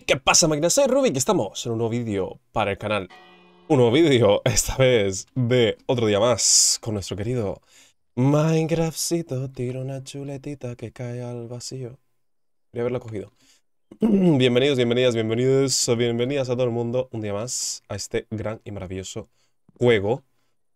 ¿qué pasa máquina? Soy Rubik estamos en un nuevo vídeo para el canal. Un nuevo vídeo, esta vez, de otro día más, con nuestro querido Minecraftcito. Tira una chuletita que cae al vacío. a haberla cogido. Bienvenidos, bienvenidas, bienvenidos, bienvenidas a todo el mundo, un día más, a este gran y maravilloso juego,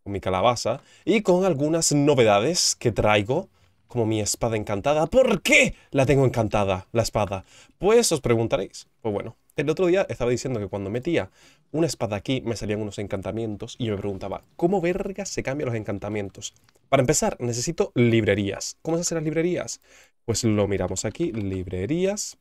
con mi calabaza, y con algunas novedades que traigo como mi espada encantada. ¿Por qué la tengo encantada, la espada? Pues os preguntaréis. Pues bueno, el otro día estaba diciendo que cuando metía una espada aquí me salían unos encantamientos y yo me preguntaba, ¿cómo verga se cambian los encantamientos? Para empezar, necesito librerías. ¿Cómo se hacen las librerías? Pues lo miramos aquí, librerías.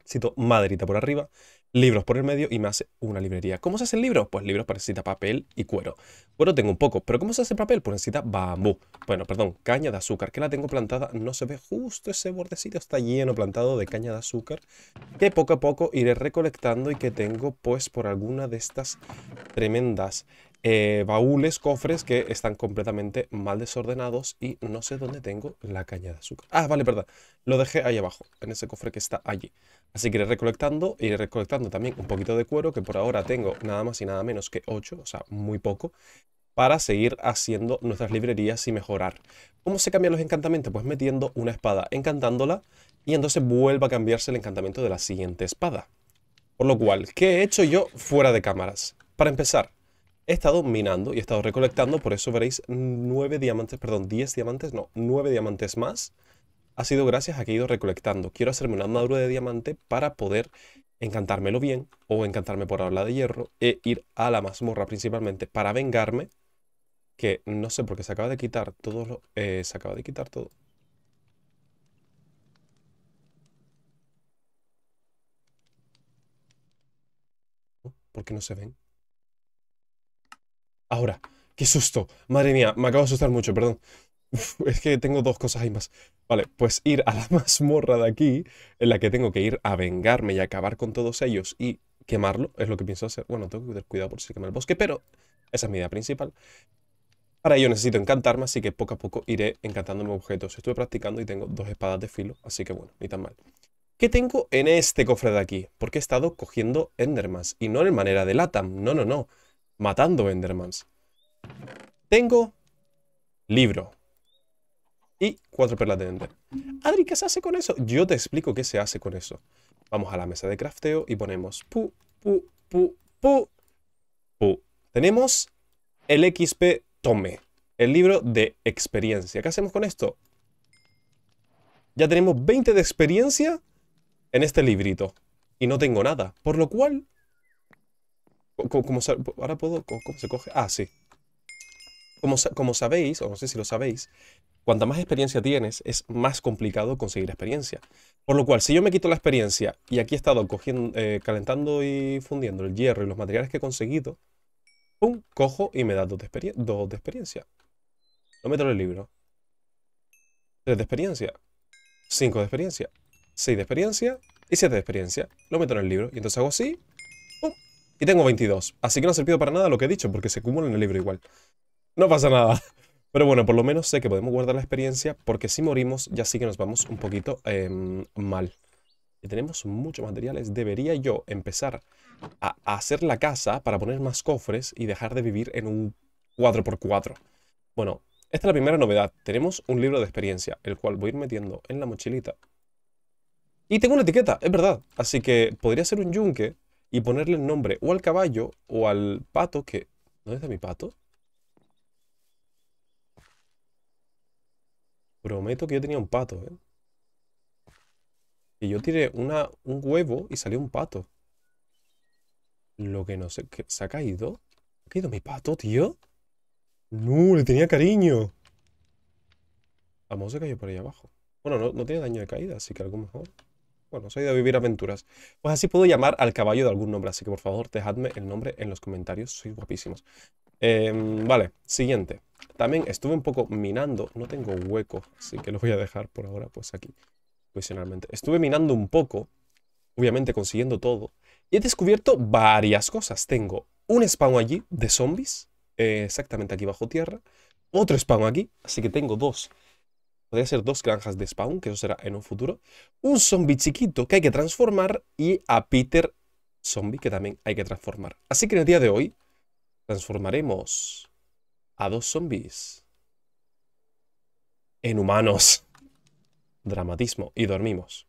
Necesito maderita por arriba libros por el medio y me hace una librería. ¿Cómo se hace el libro? Pues libros parecita necesita papel y cuero. Cuero tengo un poco, pero ¿cómo se hace papel? Pues necesita bambú. Bueno, perdón, caña de azúcar, que la tengo plantada, no se ve justo ese bordecito, está lleno plantado de caña de azúcar, que poco a poco iré recolectando y que tengo pues por alguna de estas tremendas eh, baúles, cofres que están completamente mal desordenados y no sé dónde tengo la caña de azúcar. Ah, vale, verdad. Lo dejé ahí abajo, en ese cofre que está allí. Así que iré recolectando, iré recolectando también un poquito de cuero, que por ahora tengo nada más y nada menos que 8, o sea, muy poco, para seguir haciendo nuestras librerías y mejorar. ¿Cómo se cambian los encantamientos? Pues metiendo una espada, encantándola, y entonces vuelva a cambiarse el encantamiento de la siguiente espada. Por lo cual, ¿qué he hecho yo fuera de cámaras? Para empezar, He estado minando y he estado recolectando, por eso veréis 9 diamantes, perdón, 10 diamantes, no, 9 diamantes más. Ha sido gracias a que he ido recolectando. Quiero hacerme una madura de diamante para poder encantármelo bien o encantarme por habla de hierro e ir a la mazmorra principalmente para vengarme. Que no sé, por qué se acaba de quitar todo, eh, se acaba de quitar todo. ¿Por qué no se ven? Ahora, qué susto. Madre mía, me acabo de asustar mucho, perdón. es que tengo dos cosas ahí más. Vale, pues ir a la mazmorra de aquí, en la que tengo que ir a vengarme y acabar con todos ellos y quemarlo, es lo que pienso hacer. Bueno, tengo que tener cuidado por si quema el bosque, pero esa es mi idea principal. ahora yo necesito encantarme, así que poco a poco iré encantándome objetos. Estuve practicando y tengo dos espadas de filo, así que bueno, ni tan mal. ¿Qué tengo en este cofre de aquí? Porque he estado cogiendo endermas y no en manera de Latam, no, no, no matando Endermans. Tengo libro y cuatro perlas de Ender. Adri, ¿qué se hace con eso? Yo te explico qué se hace con eso. Vamos a la mesa de crafteo y ponemos pu, pu, pu, pu, pu. Tenemos el XP Tome, el libro de experiencia. ¿Qué hacemos con esto? Ya tenemos 20 de experiencia en este librito y no tengo nada, por lo cual ahora puedo, ¿cómo, se coge? Ah, sí. Como, como sabéis, o no sé si lo sabéis, cuanta más experiencia tienes, es más complicado conseguir experiencia. Por lo cual, si yo me quito la experiencia y aquí he estado cogiendo, eh, calentando y fundiendo el hierro y los materiales que he conseguido, ¡pum! Cojo y me da dos de, dos de experiencia. Lo meto en el libro. Tres de experiencia. Cinco de experiencia. Seis de experiencia. Y siete de experiencia. Lo meto en el libro. Y entonces hago así y tengo 22, así que no ha servido para nada lo que he dicho, porque se acumula en el libro igual. No pasa nada. Pero bueno, por lo menos sé que podemos guardar la experiencia, porque si morimos ya sí que nos vamos un poquito em, mal. Y tenemos muchos materiales. Debería yo empezar a, a, hacer la casa para poner más cofres y dejar de vivir en un 4x4. Bueno, esta es la primera novedad. Tenemos un libro de experiencia, el cual voy a ir metiendo en la mochilita. Y tengo una etiqueta, es verdad. Así que podría ser un yunque y ponerle el nombre o al caballo o al pato que... ¿Dónde está mi pato? Prometo que yo tenía un pato, ¿eh? Y yo tiré una, un huevo y salió un pato. Lo que no sé... ¿Se ha caído? ¿Ha caído mi pato, tío? No, le tenía cariño. A se cayó por ahí abajo. Bueno, no tiene daño de caída, así que algo mejor. Bueno, soy de vivir aventuras. Pues así puedo llamar al caballo de algún nombre, así que por favor dejadme el nombre en los comentarios, sois guapísimos. Em, vale, siguiente. También estuve un poco minando, no tengo hueco, así que lo voy a dejar por ahora pues aquí, provisionalmente. Estuve minando un poco, obviamente consiguiendo todo, y he descubierto varias cosas. Tengo un spawn allí de zombies, eh, exactamente aquí bajo tierra, otro spawn aquí, así que tengo dos Podría ser dos granjas de spawn, que eso será en un futuro. Un zombie chiquito que hay que transformar y a Peter zombie que también hay que transformar. Así que en el día de hoy transformaremos a dos zombies en humanos. Dramatismo. Y dormimos.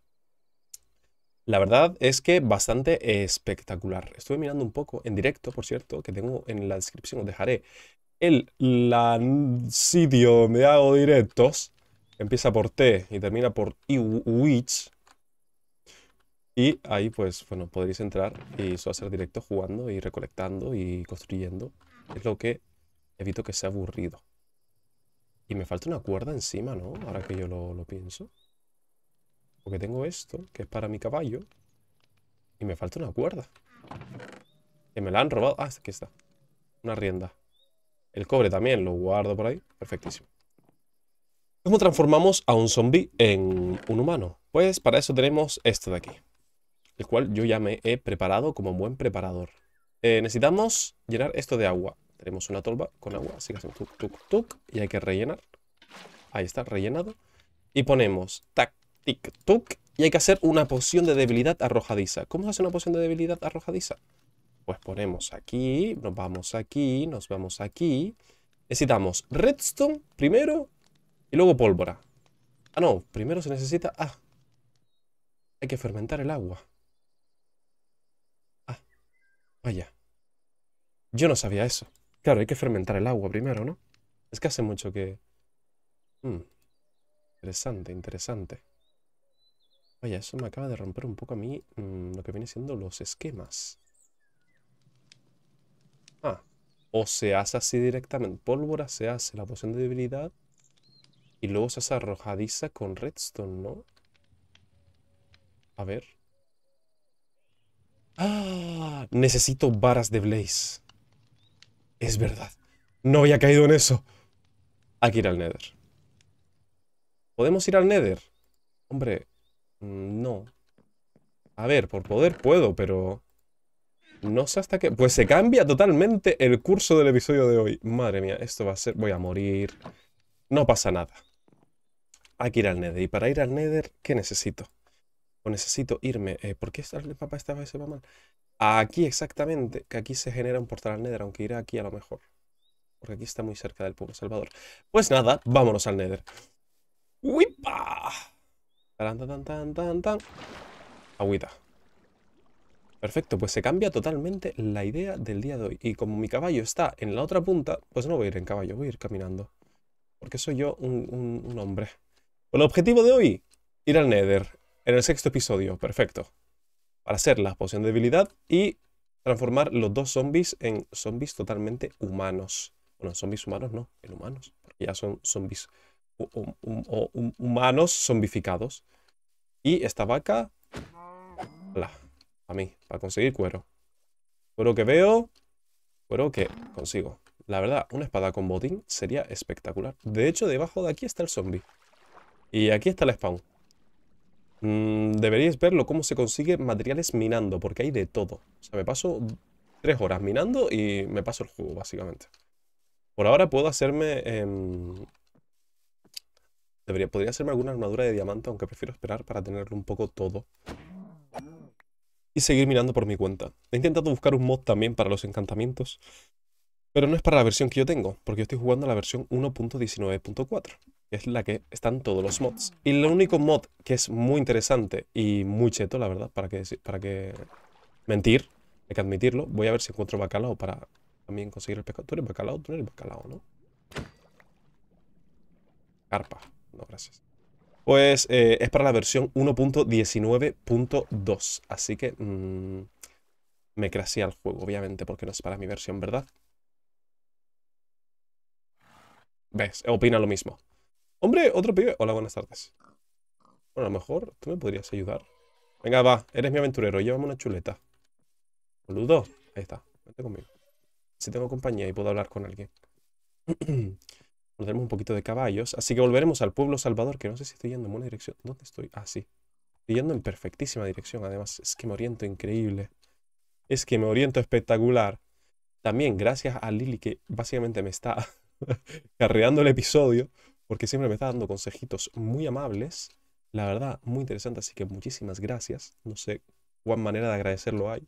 La verdad es que bastante espectacular. Estuve mirando un poco en directo, por cierto, que tengo en la descripción, os dejaré el la, sitio donde hago directos empieza por T y termina por Iwich Y ahí, pues, bueno, podréis entrar y eso hacer directo jugando y recolectando y construyendo. Es lo que evito que sea aburrido. Y me falta una cuerda encima, ¿no? Ahora que yo lo, lo pienso. Porque tengo esto, que es para mi caballo. Y me falta una cuerda. Que me la han robado. Ah, aquí está. Una rienda. El cobre también lo guardo por ahí. Perfectísimo. ¿Cómo transformamos a un zombie en un humano? Pues para eso tenemos esto de aquí, el cual yo ya me he preparado como un buen preparador. Eh, necesitamos llenar esto de agua. Tenemos una tolva con agua, así que hacemos tuk, tuk, tuk, y hay que rellenar. Ahí está, rellenado. Y ponemos tac, tic, tuk, y hay que hacer una poción de debilidad arrojadiza. ¿Cómo se hace una poción de debilidad arrojadiza? Pues ponemos aquí, nos vamos aquí, nos vamos aquí. Necesitamos redstone primero y luego pólvora. Ah, no, primero se necesita... Ah, hay que fermentar el agua. Ah, vaya. Yo no sabía eso. Claro, hay que fermentar el agua primero, ¿no? Es que hace mucho que... Hmm, interesante, interesante. Vaya, eso me acaba de romper un poco a mí mm, lo que viene siendo los esquemas. Ah, o se hace así directamente. Pólvora se hace la poción de debilidad y luego se hace arrojadiza con redstone, ¿no? A ver. ¡Ah! Necesito varas de Blaze. Es verdad. No había caído en eso. Hay que ir al Nether. ¿Podemos ir al Nether? Hombre, mm, no. A ver, por poder puedo, pero... No sé hasta qué... Pues se cambia totalmente el curso del episodio de hoy. Madre mía, esto va a ser... Voy a morir. No pasa nada hay ah, que ir al Nether. Y para ir al Nether, ¿qué necesito? O necesito irme. Eh, ¿Por qué el papá esta vez se va mal? Aquí exactamente, que aquí se genera un portal al Nether, aunque irá aquí a lo mejor. Porque aquí está muy cerca del pueblo salvador. Pues nada, vámonos al Nether. ¡Wipa! Tan, tan, tan, tan, tan. Agüita. Perfecto, pues se cambia totalmente la idea del día de hoy. Y como mi caballo está en la otra punta, pues no voy a ir en caballo, voy a ir caminando. Porque soy yo un hombre el objetivo de hoy, ir al Nether, en el sexto episodio, perfecto. Para hacer la poción de debilidad y transformar los dos zombies en zombies totalmente humanos. Bueno, zombies humanos no, en humanos, porque ya son zombies o, humanos zombificados. Y esta vaca, la, a mí, para conseguir cuero. Cuero que veo, cuero que consigo. La verdad, una espada con botín sería espectacular. De hecho, debajo de aquí está el zombie. Y aquí está el spawn. Mm, deberíais verlo cómo se consigue materiales minando, porque hay de todo. O sea, me paso tres horas minando y me paso el juego, básicamente. Por ahora puedo hacerme... Em, debería, podría hacerme alguna armadura de diamante, aunque prefiero esperar para tenerlo un poco todo. Y seguir minando por mi cuenta. He intentado buscar un mod también para los encantamientos, pero no es para la versión que yo tengo, porque yo estoy jugando la versión 1.19.4 es la que están todos los mods. Y lo único mod que es muy interesante y muy cheto, la verdad, para que, para que mentir, hay que admitirlo. Voy a ver si encuentro bacalao para también conseguir el pescado. ¿Tú eres bacalao? Tú eres bacalao, ¿no? Carpa. No, gracias. Pues eh, es para la versión 1.19.2. Así que mm, me crasé al juego, obviamente, porque no es para mi versión, ¿verdad? ¿Ves? Opina lo mismo. Hombre, otro pibe. Hola, buenas tardes. Bueno, a lo mejor tú me podrías ayudar. Venga, va, eres mi aventurero, llévame una chuleta. Boludo. Ahí está, Vete conmigo. Si tengo compañía y puedo hablar con alguien. Tenemos un poquito de caballos. Así que volveremos al pueblo Salvador, que no sé si estoy yendo en buena dirección. ¿Dónde estoy? Ah, sí. Estoy yendo en perfectísima dirección. Además, es que me oriento increíble. Es que me oriento espectacular. También gracias a Lili, que básicamente me está carreando el episodio porque siempre me está dando consejitos muy amables, la verdad, muy interesante, así que muchísimas gracias. No sé cuán manera de agradecerlo hay,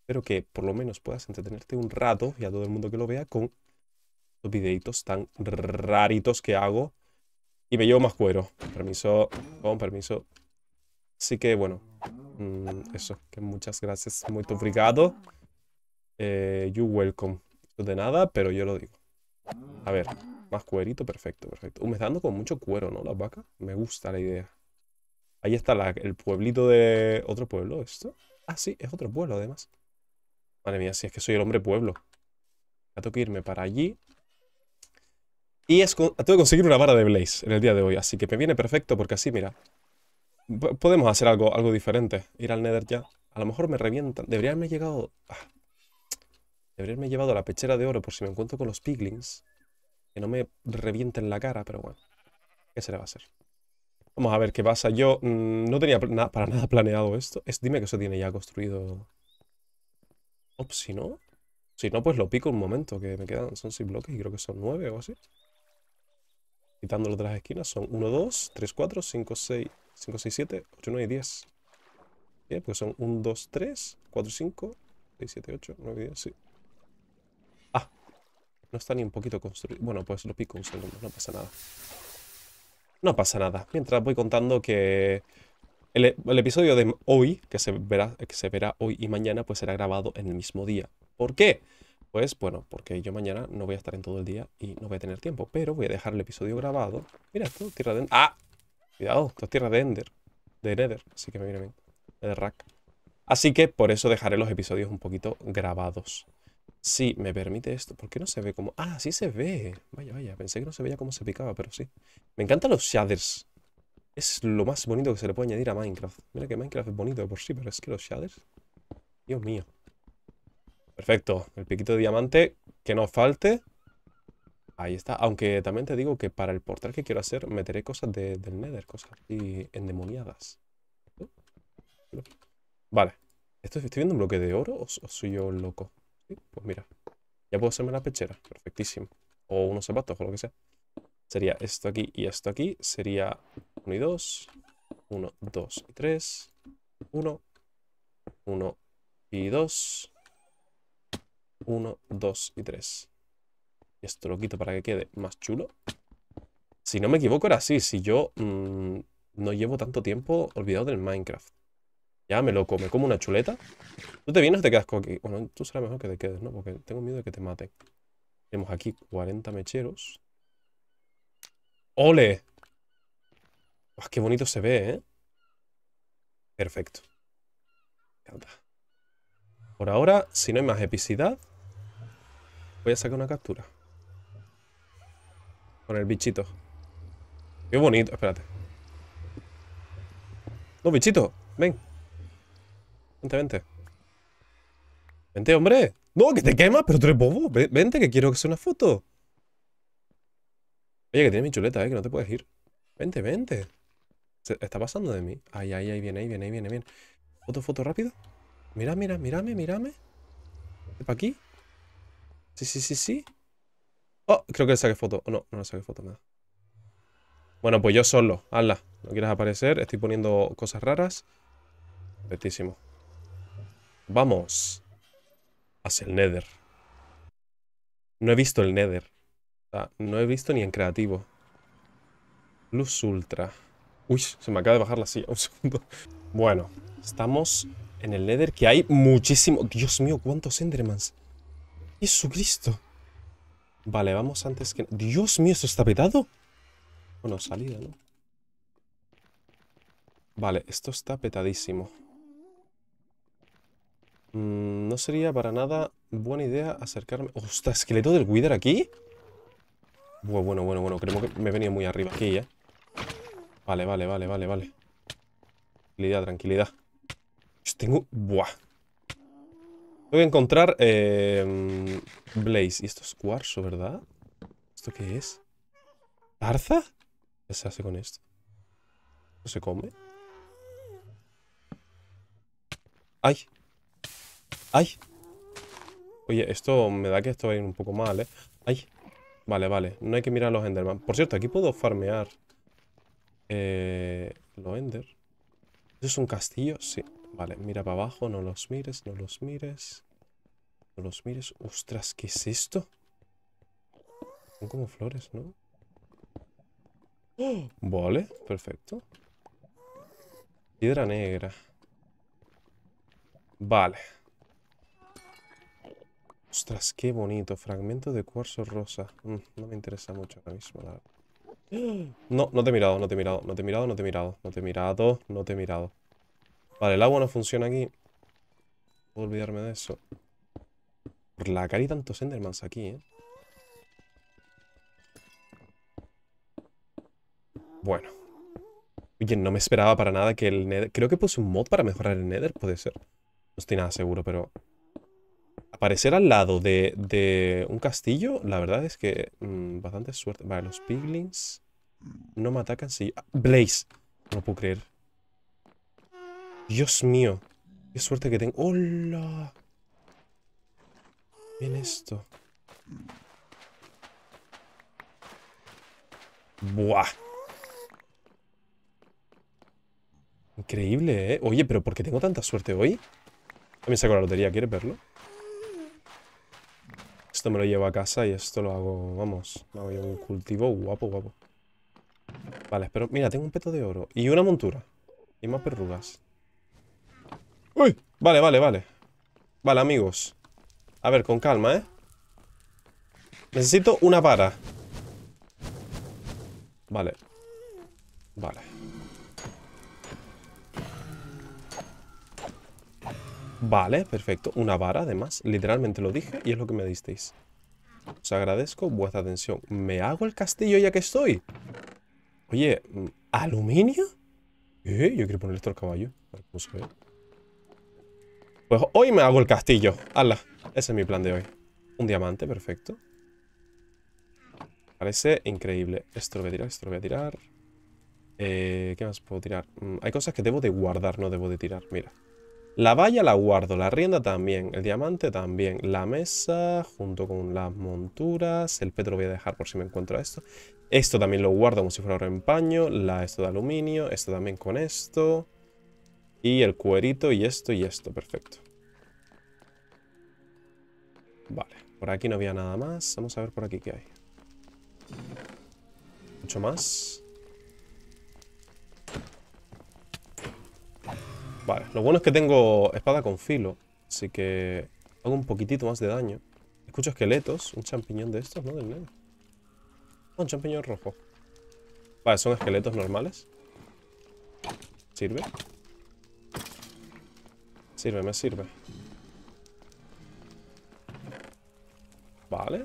Espero que por lo menos puedas entretenerte un rato y a todo el mundo que lo vea con los videitos tan raritos que hago. Y me llevo más cuero. Permiso, con permiso. Así que bueno, mm, eso, que muchas gracias, muy obrigado. Eh, you welcome. De nada, pero yo lo digo. A ver, más cuerito, perfecto, perfecto. me está dando con mucho cuero, ¿no? la vaca, Me gusta la idea. Ahí está el pueblito de... ¿Otro pueblo esto? Ah, sí, es otro pueblo además. Madre mía, si es que soy el hombre pueblo. Ya tengo que irme para allí. Y es con... tengo que conseguir una vara de Blaze en el día de hoy. Así que me viene perfecto porque así, mira. Podemos hacer algo, algo diferente. Ir al Nether ya. A lo mejor me revientan. Debería haberme llegado... Ah, debería haberme llevado la pechera de oro por si me encuentro con los piglins. Que no me revienten la cara, pero bueno. ¿Qué se le va a hacer? Vamos a ver qué pasa. Yo mm, no tenía para nada planeado esto. Es, dime que eso tiene ya construido... Ops, si no... Si no, pues lo pico un momento, que me quedan... Son 6 bloques y creo que son 9 o así. Quitándolo de las esquinas son 1, 2, 3, 4, 5, 6, 5, 6, 7, 8, 9 y 10. Bien, pues son 1, 2, 3, 4, 5, 6, 7, 8, 9 y 10, sí. No está ni un poquito construido. Bueno, pues lo pico un segundo, no pasa nada. No pasa nada. Mientras voy contando que el, episodio de hoy, que se, verá, se verá hoy y mañana, pues será grabado en el mismo día. ¿Por qué? Pues bueno, porque yo mañana no voy a estar en todo el día y no voy a tener tiempo. Pero voy a dejar el episodio grabado. Mira esto, tierra de ¡Ah! Cuidado, esto es tierra de Ender. De Nether. Así que me viene bien. De Rack. Así que por eso dejaré los episodios un poquito grabados. Si me permite esto, ¿por qué no se ve como...? Ah, sí se ve. Vaya, vaya, pensé que no se veía cómo se picaba, pero sí. Me encantan los shaders. Es lo más bonito que se le puede añadir a Minecraft. Mira que Minecraft es bonito por sí, pero es que los shaders... Dios mío. Perfecto. El piquito de diamante, que no falte. Ahí está. Aunque también te digo que para el portal que quiero hacer meteré cosas de, del Nether, cosas así endemoniadas. Vale. ¿Estoy viendo un bloque de oro o soy yo loco? Pues mira, ya puedo hacerme la pechera, perfectísimo. O unos zapatos o lo que sea. Sería esto aquí y esto aquí. Sería 1 y 2, 1, 2 y 3, 1, 1 y 2, 1, 2 y 3. Y esto lo quito para que quede más chulo. Si no me equivoco era así, si yo mm, no llevo tanto tiempo olvidado del Minecraft. Ya me lo come como una chuleta. Tú te vienes o te quedas con aquí. Bueno, tú será mejor que te quedes, ¿no? Porque tengo miedo de que te maten. Tenemos aquí 40 mecheros. ¡Ole! Ah, ¡Qué bonito se ve, eh! Perfecto. Por ahora, si no hay más epicidad, voy a sacar una captura. Con el bichito. ¡Qué bonito! Espérate. ¡No, bichito! ¡Ven! Vente, vente. Vente, hombre. No, que te quemas, pero tú eres bobo. Vente, que quiero que sea una foto. Oye, que tiene mi chuleta, eh, que no te puedes ir. Vente, vente. está pasando de mí. Ay, ahí, ahí. viene, ahí, viene, ahí, viene, viene. Foto, foto, rápido. Mira, mira, mírame, mírame. ¿Es para aquí. Sí, sí, sí, sí. Oh, creo que le saqué foto. Oh, no, no le saqué foto, nada. Bueno, pues yo solo. Hazla. No quieras aparecer. Estoy poniendo cosas raras. Perfectísimo. Vamos. Hacia el Nether. No he visto el Nether. no he visto ni en creativo. Luz ultra. Uy, se me acaba de bajar la silla. Un segundo. Bueno, estamos en el Nether que hay muchísimo... Dios mío, ¿cuántos Endermans? ¡Jesucristo! Vale, vamos antes que... ¡Dios mío, ¿esto está petado? Bueno, salida, ¿no? Vale, esto está petadísimo. Mm, no sería para nada buena idea acercarme... ¡Ostras! ¿Esqueleto del Wither aquí? Bueno, bueno, bueno, bueno. Creo que me venido muy arriba aquí, ¿eh? Vale, vale, vale, vale, vale. Tranquilidad, tranquilidad. Tengo... ¡Buah! Voy a encontrar... Eh, Blaze. Y esto es cuarzo, ¿verdad? ¿Esto qué es? ¿Tarza? ¿Qué se hace con esto? ¿No se come? ¡Ay! ¡Ay! Oye, esto me da que esto va a ir un poco mal, ¿eh? ¡Ay! Vale, vale. No hay que mirar a los Enderman. Por cierto, aquí puedo farmear... Eh, los Ender. ¿Eso es un castillo? Sí. Vale, mira para abajo. No los mires, no los mires. No los mires. ¡Ostras! ¿Qué es esto? Son como flores, ¿no? Vale, perfecto. Piedra negra. Vale. Ostras, qué bonito. Fragmento de cuarzo rosa. Mm, no me interesa mucho ahora mismo, la ¡Ah! No, no te he mirado, no te he mirado, no te he mirado, no te he mirado, no te he mirado, no te he mirado. Vale, el agua no funciona aquí. Puedo olvidarme de eso. Por la cara hay tantos Endermans aquí, ¿eh? Bueno. Oye, no me esperaba para nada que el Nether... Creo que puse un mod para mejorar el Nether, puede ser. No estoy nada seguro, pero... Aparecer al lado de, un castillo, la verdad es que mm, bastante suerte. Vale, los piglins no me atacan si... Ah, ¡Blaze! No puedo creer. Dios mío. Qué suerte que tengo. ¡Hola! Bien esto. ¡Buah! Increíble, ¿eh? Oye, pero ¿por qué tengo tanta suerte hoy? También saco la lotería, ¿quieres verlo? me lo llevo a casa y esto lo hago, vamos, hago un cultivo guapo, guapo. Vale, pero Mira, tengo un peto de oro y una montura. Y más perrugas. ¡Uy! Vale, vale, vale. Vale, amigos. A ver, con calma, ¿eh? Necesito una para Vale. Vale. Vale, perfecto. Una vara, además. Literalmente lo dije y es lo que me disteis. Os agradezco vuestra atención. ¿Me hago el castillo ya que estoy? Oye, ¿aluminio? Eh, yo quiero poner esto al caballo. Pues hoy me hago el castillo. ¡Hala! Ese es mi plan de hoy. Un diamante, perfecto. Parece increíble. Esto lo voy a tirar, esto lo voy a tirar. Eh, ¿Qué más puedo tirar? Mm, hay cosas que debo de guardar, no debo de tirar. Mira. La valla la guardo, la rienda también, el diamante también, la mesa junto con las monturas, el petro voy a dejar por si me encuentro esto. Esto también lo guardo como si fuera paño, la esto de aluminio, esto también con esto. Y el cuerito y esto y esto, perfecto. Vale, por aquí no había nada más, vamos a ver por aquí qué hay. Mucho más. Vale, lo bueno es que tengo espada con filo, así que hago un poquitito más de daño. Escucho esqueletos, un champiñón de estos, ¿no? Del un champiñón rojo. Vale, son esqueletos normales. ¿Sirve? Sirve, me sirve. Vale.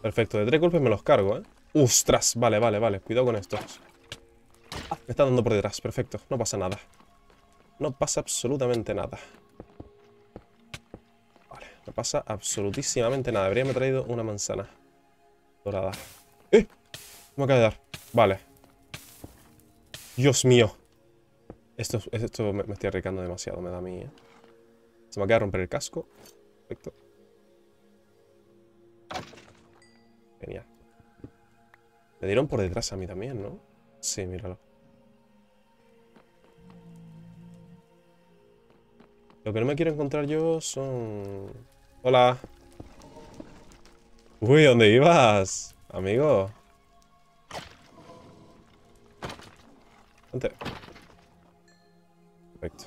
Perfecto, de tres golpes me los cargo, ¿eh? ¡Ostras! Vale, vale, vale. Cuidado con estos. Me está dando por detrás, perfecto. No pasa nada. No pasa absolutamente nada. Vale, no pasa absolutísimamente nada. Habría me traído una manzana dorada. ¡Eh! Me acaba de dar. Vale. Dios mío. Esto, esto me, estoy arriesgando demasiado, me da a mí. ¿eh? Se me acaba de romper el casco. Perfecto. Genial. Me dieron por detrás a mí también, ¿no? Sí, míralo. Lo que no me quiero encontrar yo son... Hola. Uy, ¿dónde ibas? Amigo. Vente. Perfecto.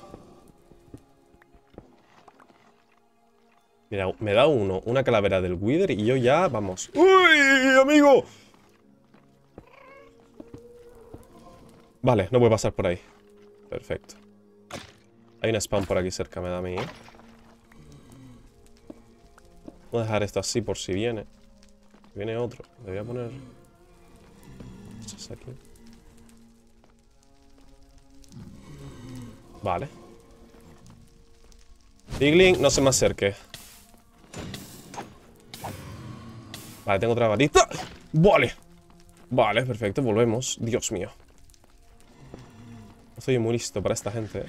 Mira, me da uno, una calavera del Wither y yo ya, vamos. ¡Uy, amigo! Vale, no voy a pasar por ahí. Perfecto. Hay un spam por aquí cerca, me da a mí, Voy a dejar esto así por si viene. Viene otro. Le voy a poner... Vale. Bigling, no se me acerque. Vale, tengo otra varita. Vale. Vale, perfecto, volvemos. Dios mío. No soy muy listo para esta gente. Eh.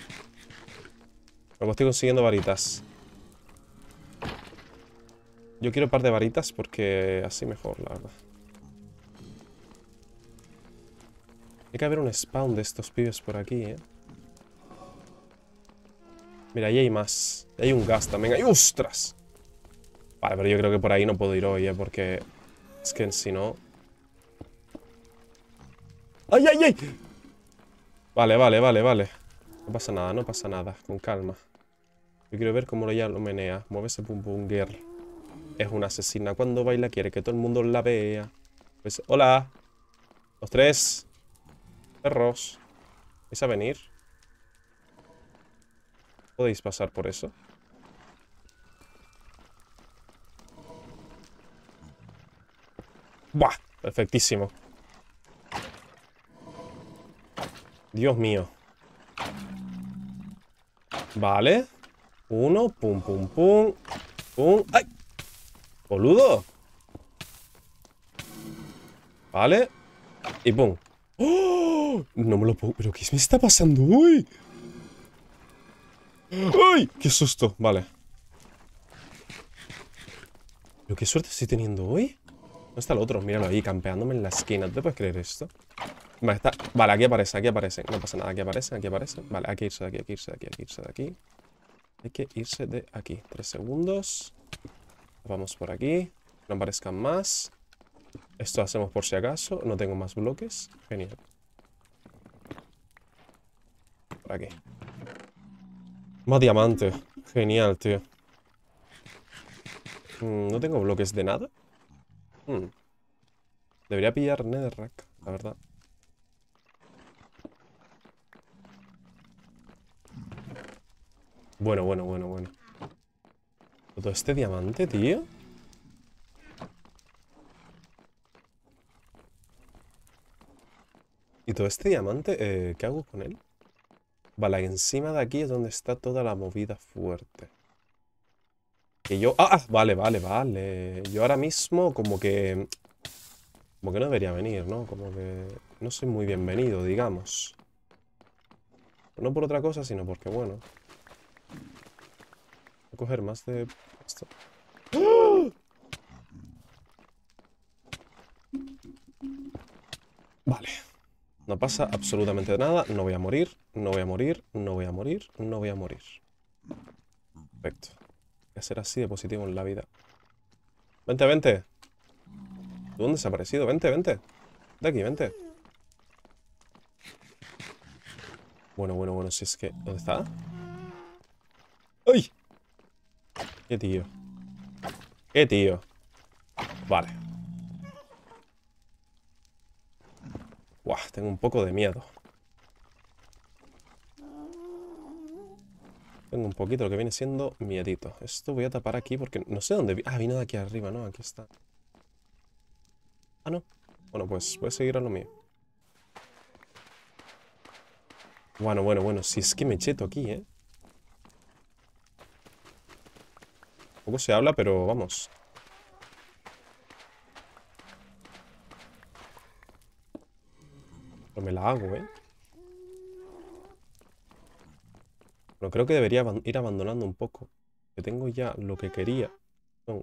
Como estoy consiguiendo varitas. Yo quiero un par de varitas porque así mejor, la verdad. Hay que haber un spawn de estos pibes por aquí, ¿eh? Mira, ahí hay más. hay un gas también. ¡Ay, ostras! Vale, pero yo creo que por ahí no puedo ir hoy, ¿eh? Porque es que si no... ¡Ay, ay, ay! Vale, vale, vale, vale. No pasa nada, no pasa nada. Con calma. Yo quiero ver cómo lo ya lo menea. Mueve ese pum pum girl. Es una asesina. Cuando baila quiere que todo el mundo la vea. Pues, hola. Los tres. Perros. ¿Vais a venir? ¿Podéis pasar por eso? ¡Buah! Perfectísimo. Dios mío. Vale. Uno, pum, pum, pum. Pum. ¡Ay! ¡Boludo! Vale. Y pum. ¡Oh! No me lo puedo... ¿Pero qué me está pasando? hoy? ¡Uy! ¡Qué susto! Vale. Pero qué suerte estoy teniendo hoy. ¿Dónde está el otro? Míralo ahí, campeándome en la esquina. ¿Tú te puedes creer esto? Vale, vale, aquí aparece, aquí aparece. No pasa nada, aquí aparece, aquí aparece. Vale, aquí irse de aquí, aquí irse de aquí, aquí irse de aquí que irse de aquí. Tres segundos. Vamos por aquí. No aparezcan más. Esto hacemos por si acaso. No tengo más bloques. Genial. Por aquí. Más diamante. Genial, tío. Mm, no tengo bloques de nada. Hmm. Debería pillar Netherrack, la verdad. Bueno, bueno, bueno, bueno. Todo este diamante, tío. ¿Y todo este diamante? Eh, ¿Qué hago con él? Vale, encima de aquí es donde está toda la movida fuerte. Que yo... Ah, ¡Ah! Vale, vale, vale. Yo ahora mismo como que... Como que no debería venir, ¿no? Como que no soy muy bienvenido, digamos. No por otra cosa, sino porque, bueno... Voy a coger más de esto. Vale. No pasa absolutamente nada. No voy a morir, no voy a morir, no voy a morir, no voy a morir. Perfecto. Voy a ser así de positivo en la vida. Vente, vente. ¿Tú dónde ha aparecido? Vente, vente. De aquí, vente. Bueno, bueno, bueno, si es que... ¿Dónde está? Qué tío. Qué tío. Vale. Buah, tengo un poco de miedo. Tengo un poquito lo que viene siendo miedito. Esto voy a tapar aquí porque no sé dónde... ah, vino de aquí arriba, ¿no? Aquí está. Ah, no. Bueno, pues voy a seguir a lo mío. Bueno, bueno, bueno. Si es que me cheto aquí, ¿eh? Poco se habla, pero vamos. No me la hago, ¿eh? Bueno, creo que debería ir abandonando un poco. Que tengo ya lo que quería.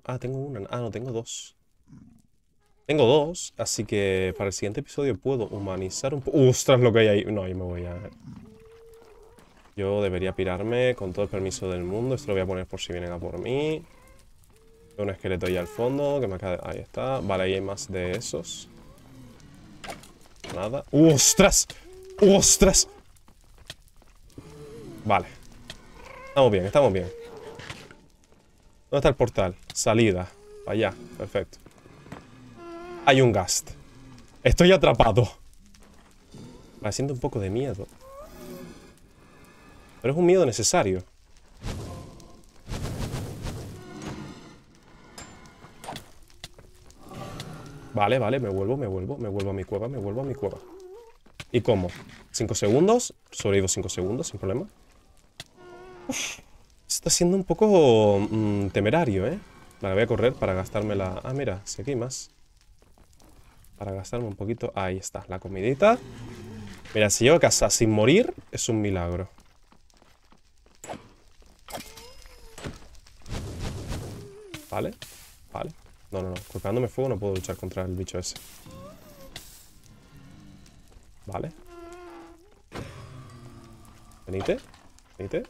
ah, tengo una. Ah, no, tengo dos. Tengo dos, así que para el siguiente episodio puedo humanizar un poco. ¡Ostras, lo que hay ahí! No, ahí me voy a... Yo debería pirarme con todo el permiso del mundo. Esto lo voy a poner por si vienen a por mí. Un esqueleto ahí al fondo, que me acaba Ahí está. Vale, ahí hay más de esos. Nada. ¡Uh, ¡Ostras! ¡Uh, ¡Ostras! Vale. Estamos bien, estamos bien. ¿Dónde está el portal? Salida. Allá. Perfecto. Hay un gast. Estoy atrapado. Me siento un poco de miedo. Pero es un miedo necesario. Vale, vale, me vuelvo, me vuelvo, me vuelvo a mi cueva, me vuelvo a mi cueva. ¿Y cómo? ¿Cinco segundos? Sobrevivo cinco segundos, sin problema. Uf, está siendo un poco mm, temerario, ¿eh? Vale, voy a correr para gastarme la... Ah, mira, si aquí hay más. Para gastarme un poquito... Ahí está, la comidita. Mira, si llego a casa sin morir, es un milagro. Vale, vale. No, no, no. Colocándome fuego no puedo luchar contra el bicho ese. Vale. Venite. Venite.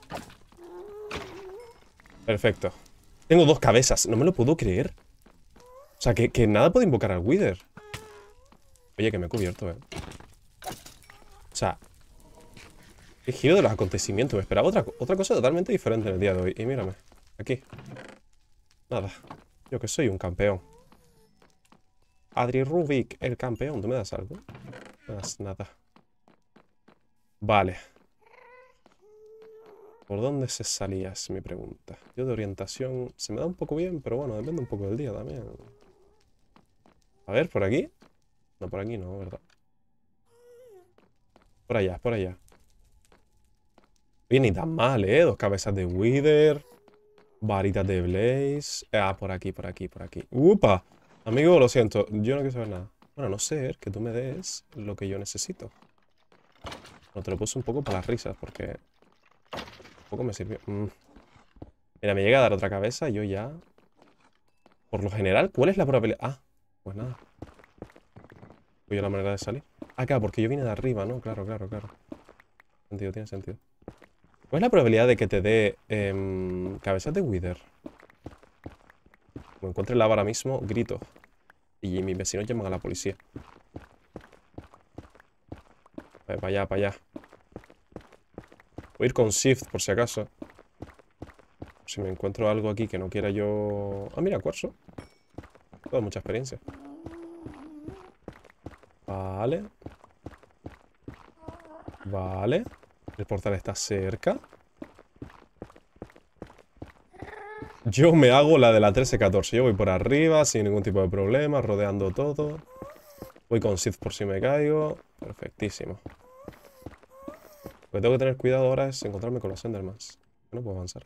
Perfecto. Tengo dos cabezas. No me lo puedo creer. O sea, que, nada puede invocar al Wither. Oye, que me he cubierto, eh. O sea... El giro de los acontecimientos. Me esperaba otra, otra cosa totalmente diferente en el día de hoy. Y mírame. Aquí. Nada, yo que soy un campeón. Adri Rubik, el campeón. ¿Tú me das algo? No das nada. Vale. ¿Por dónde se salía? Es mi pregunta. Yo de orientación se me da un poco bien, pero bueno, depende un poco del día también. A ver, ¿por aquí? No, por aquí no, ¿verdad? Por allá, por allá. Bien ni tan mal, ¿eh? Dos cabezas de Wither. Varita de Blaze. Ah, por aquí, por aquí, por aquí. ¡Upa! Amigo, lo siento. Yo no quiero saber nada. Bueno, a no ser que tú me des lo que yo necesito. No, te lo puse un poco para las risas, porque... Un poco me sirvió. Mm. Mira, me llega a dar otra cabeza y yo ya... Por lo general, ¿cuál es la probabilidad? Ah, pues nada. Voy a la manera de salir. Acá, ah, porque yo vine de arriba, ¿no? Claro, claro, claro. Sentido, tiene sentido. ¿Cuál es la probabilidad de que te dé em, cabezas de Wither? Como encuentre lava ahora mismo, grito. Y mis vecinos llaman a la policía. Pues vale, para allá, para allá. Voy a ir con Shift, por si acaso. Si me encuentro algo aquí que no quiera yo... Ah, mira, cuarzo. Toda mucha experiencia. Vale. Vale. El portal está cerca. Yo me hago la de la 13-14. Yo voy por arriba sin ningún tipo de problema, rodeando todo. Voy con Sith por si me caigo. Perfectísimo. Lo que tengo que tener cuidado ahora es encontrarme con los Endermans. No puedo avanzar.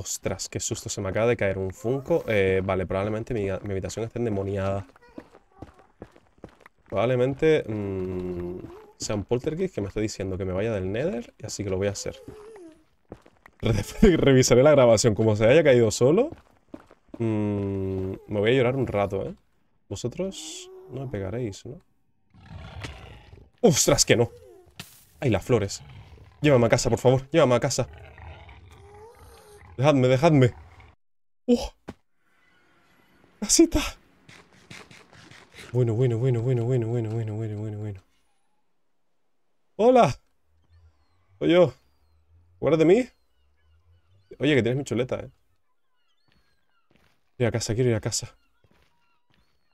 Ostras, qué susto, se me acaba de caer un Funko. Eh, vale, probablemente mi, habitación esté endemoniada. Probablemente mm, sea un poltergeist que me esté diciendo que me vaya del nether, y así que lo voy a hacer. revisaré la grabación. Como se haya caído solo, mm, me voy a llorar un rato, ¿eh? Vosotros no me pegaréis, ¿no? ¡Ostras, que no! ¡Ay, las flores! Llévame a casa, por favor, llévame a casa. Dejadme, dejadme. ¡Uh! ¡Oh! ¡Casita! Bueno, bueno, bueno, bueno, bueno, bueno, bueno, bueno, bueno, bueno. ¡Hola! Soy yo. ¿Guardas de mí? Oye, que tienes mi chuleta, eh. Quiero ir a casa, quiero ir a casa.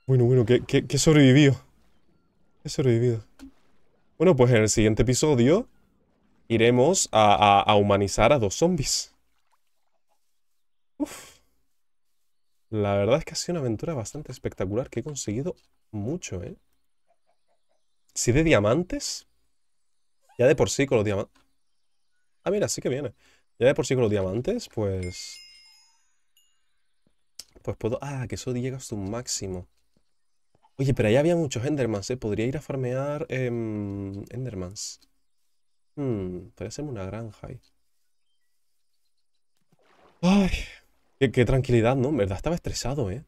Bueno, bueno, que, he sobrevivido. He sobrevivido. Bueno, pues en el siguiente episodio iremos a, a humanizar a dos zombies. La verdad es que ha sido una aventura bastante espectacular que he conseguido mucho, ¿eh? Si de diamantes. Ya de por sí con los diamantes. Ah, mira, sí que viene. Ya de por sí con los diamantes, pues. Pues puedo. Ah, que eso llega a un máximo. Oye, pero ahí había muchos Endermans, ¿eh? Podría ir a farmear em, Endermans. Hmm, podría una granja ahí. Ay. Qué, tranquilidad, ¿no? En verdad estaba estresado, ¿eh?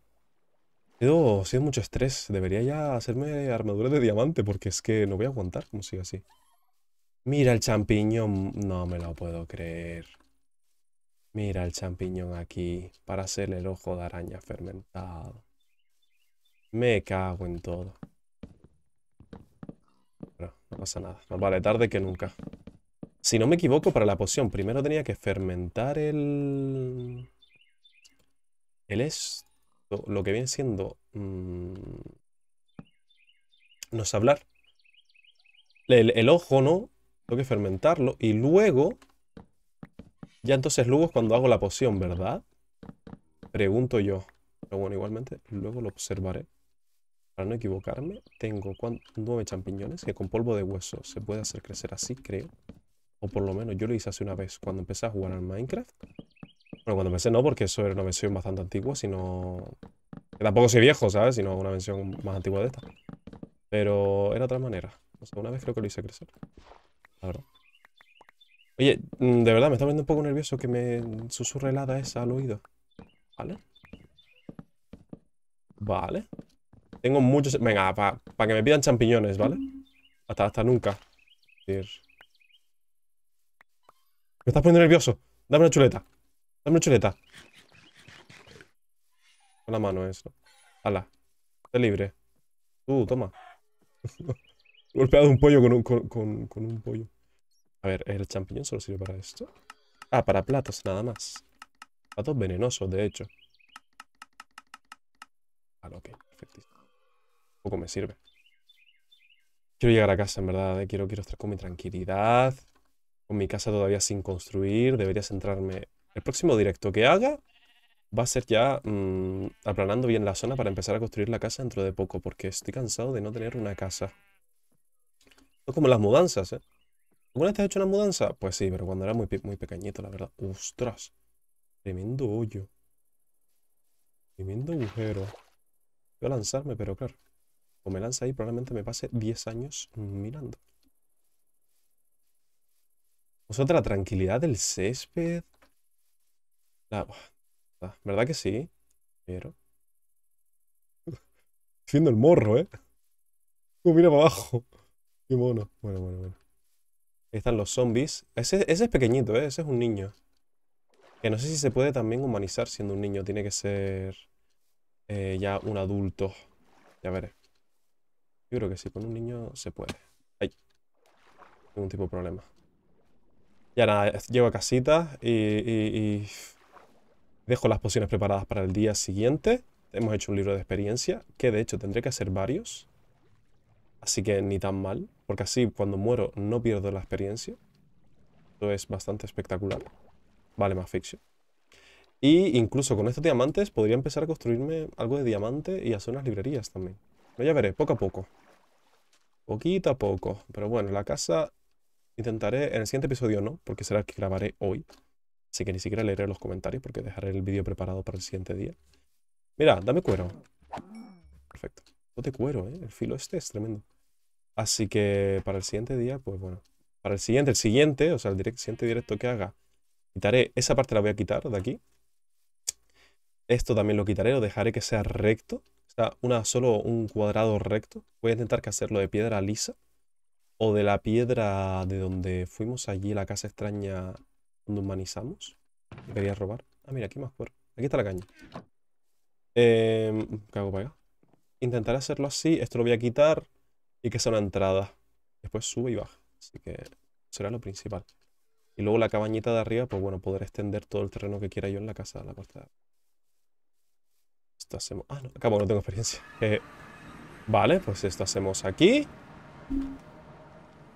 Ha sido, mucho estrés. Debería ya hacerme armadura de diamante porque es que no voy a aguantar como sigue así. Mira el champiñón. No me lo puedo creer. Mira el champiñón aquí para hacer el ojo de araña fermentado. Me cago en todo. Bueno, no pasa nada. vale tarde que nunca. Si no me equivoco, para la poción primero tenía que fermentar el... Él es lo que viene siendo mm, no es hablar. El, el, ojo, ¿no? Tengo que fermentarlo. Y luego, ya entonces luego es cuando hago la poción, ¿verdad? Pregunto yo. Pero bueno, igualmente luego lo observaré. Para no equivocarme, tengo nueve champiñones que con polvo de hueso se puede hacer crecer así, creo. O por lo menos yo lo hice hace una vez cuando empecé a jugar al Minecraft. Bueno, cuando pensé no, porque eso era una versión bastante antigua, sino... Que tampoco soy viejo, ¿sabes? Sino una versión más antigua de esta. Pero era otra manera. una vez creo que lo hice crecer. La verdad. Oye, mm, de verdad, me está poniendo un poco nervioso que me susurre helada esa al oído. ¿Vale? Vale. Tengo muchos... Venga, para que me pidan champiñones, ¿vale? Hasta, hasta nunca. Me estás poniendo nervioso. Dame una chuleta. Dame una chuleta. Con la mano eso. ¡Hala! Esté libre. Tú, toma. Golpeado un pollo con un, con, un pollo. A ver, ¿el champiñón solo sirve para esto? Ah, para platos, nada más. Platos venenosos, de hecho. Vale, ok, perfecto. Poco me sirve. Quiero llegar a casa, en verdad. Eh. Quiero, quiero estar con mi tranquilidad. Con mi casa todavía sin construir. Debería centrarme el próximo directo que haga va a ser ya mm, aplanando bien la zona para empezar a construir la casa dentro de poco, porque estoy cansado de no tener una casa. es como las mudanzas, ¿eh? ¿Alguna vez has hecho una mudanza? Pues sí, pero cuando era muy, muy pequeñito, la verdad. ¡Ostras! Tremendo hoyo. Tremendo agujero. Voy a lanzarme, pero claro. O me lanza ahí, probablemente me pase 10 años mirando. O la tranquilidad del césped. La... ¿Verdad que sí? Pero... Siendo el morro, ¿eh? Como mira para abajo. Qué mono. Bueno, bueno, bueno. Ahí están los zombies. Ese, es pequeñito, ¿eh? Ese es un niño. Que no sé si se puede también humanizar siendo un niño. Tiene que ser eh, ya un adulto. Ya veré. Yo creo que sí, con un niño se puede. Ay. Ningún tipo de problema. Ya nada, llego a casita y Dejo las pociones preparadas para el día siguiente. Hemos hecho un libro de experiencia, que de hecho tendré que hacer varios. Así que ni tan mal, porque así cuando muero no pierdo la experiencia. Esto es bastante espectacular. Vale, más ficción. Y incluso con estos diamantes podría empezar a construirme algo de diamante y hacer unas librerías también. Pero ya veré, poco a poco. Poquito a poco. Pero bueno, la casa intentaré en el siguiente episodio no, porque será el que grabaré hoy. Así que ni siquiera leeré los comentarios porque dejaré el vídeo preparado para el siguiente día. Mira, dame cuero. Perfecto. No te cuero, ¿eh? El filo este es tremendo. Así que para el siguiente día, pues bueno. Para el siguiente, el siguiente, o sea, el, siguiente directo que haga, quitaré esa parte la voy a quitar de aquí. Esto también lo quitaré, lo dejaré que sea recto. O sea, una, solo un cuadrado recto. Voy a intentar que hacerlo de piedra lisa. O de la piedra de donde fuimos allí, la casa extraña humanizamos? quería robar? Ah, mira, aquí más fuerte, Aquí está la caña. Em, qué hago para acá. Intentaré hacerlo así. Esto lo voy a quitar y que sea una entrada. Después sube y baja. Así que será lo principal. Y luego la cabañita de arriba, pues bueno, poder extender todo el terreno que quiera yo en la casa, la puerta. Esto hacemos... Ah, no, acabo, no tengo experiencia. Eh, vale, pues esto hacemos aquí.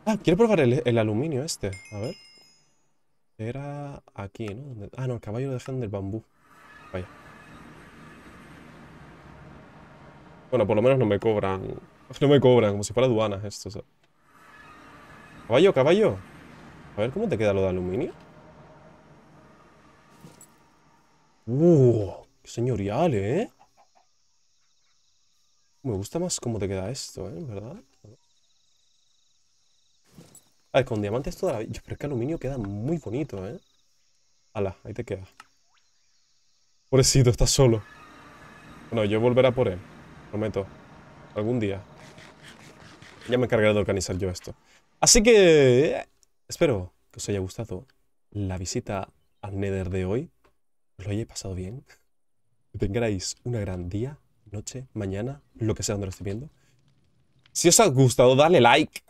Ah, quiero probar el aluminio este. A ver. Era aquí, ¿no? Ah, no, el caballo lo dejan del bambú. Vaya. Bueno, por lo menos no me cobran. No me cobran, como si fuera aduanas esto. Caballo, caballo. A ver cómo te queda lo de aluminio. ¡Uh! ¡Qué señorial, eh! Me gusta más cómo te queda esto, ¿eh? ¿Verdad? A ah, ver, con diamantes todavía... Yo espero que aluminio queda muy bonito, ¿eh? Ala, ahí te queda. Pobrecito, está solo. Bueno, yo volveré a por él. Prometo. Algún día. Ya me encargaré de organizar yo esto. Así que... Eh, espero que os haya gustado la visita al Nether de hoy. Os lo hayáis pasado bien. Que tengáis una gran día, noche, mañana, lo que sea donde lo estéis viendo. Si os ha gustado, dale like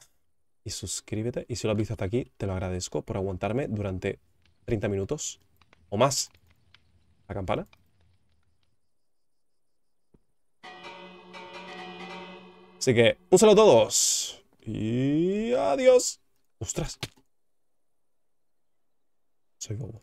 y suscríbete. Y si lo has visto hasta aquí, te lo agradezco por aguantarme durante 30 minutos o más. La campana. Así que, un saludo a todos. Y adiós. Ostras. Soy bobo.